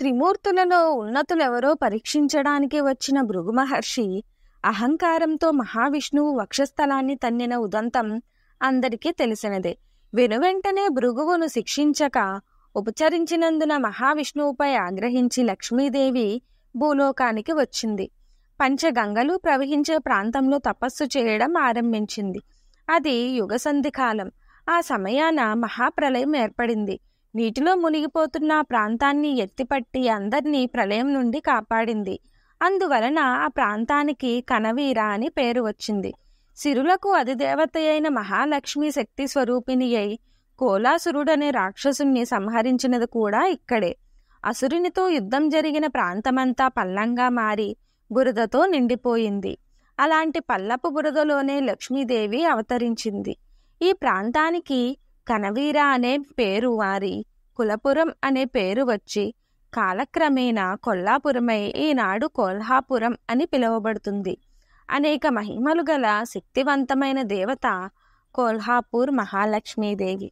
త్రిమూర్తులలో ఉన్నతులెవరో పరీక్షించడానికి వచ్చిన భృగు మహర్షి అహంకారంతో మహావిష్ణువు వక్షస్థలాన్ని తన్నిన ఉదంతం అందరికీ తెలిసినదే వెనువెంటనే భృగువును శిక్షించక ఉపచరించినందున మహావిష్ణువుపై ఆగ్రహించి లక్ష్మీదేవి భూలోకానికి వచ్చింది పంచగంగలు ప్రవహించే ప్రాంతంలో తపస్సు చేయడం ఆరంభించింది అది యుగసంధికాలం కాలం ఆ సమయాన మహాప్రలయం ఏర్పడింది నీటిలో మునిగిపోతున్న ప్రాంతాన్ని ఎత్తిపట్టి అందరినీ ప్రళయం నుండి కాపాడింది అందువలన ఆ ప్రాంతానికి కనవీర అని పేరు వచ్చింది సిరులకు అధిదేవత అయిన మహాలక్ష్మి శక్తి స్వరూపిణి అయి కోలాసురుడనే రాక్షసుణ్ణి సంహరించినది కూడా ఇక్కడే అసురునితో యుద్ధం జరిగిన ప్రాంతమంతా పల్లంగా మారి బురదతో నిండిపోయింది అలాంటి పల్లపు బురదలోనే లక్ష్మీదేవి అవతరించింది ఈ ప్రాంతానికి కనవీర అనే పేరు వారి కులపురం అనే పేరు వచ్చి కాలక్రమేణా కొల్లాపురమై ఈనాడు కొల్హాపురం అని పిలువబడుతుంది అనేక మహిమలు గల శక్తివంతమైన దేవత కొల్హాపూర్ మహాలక్ష్మీదేవి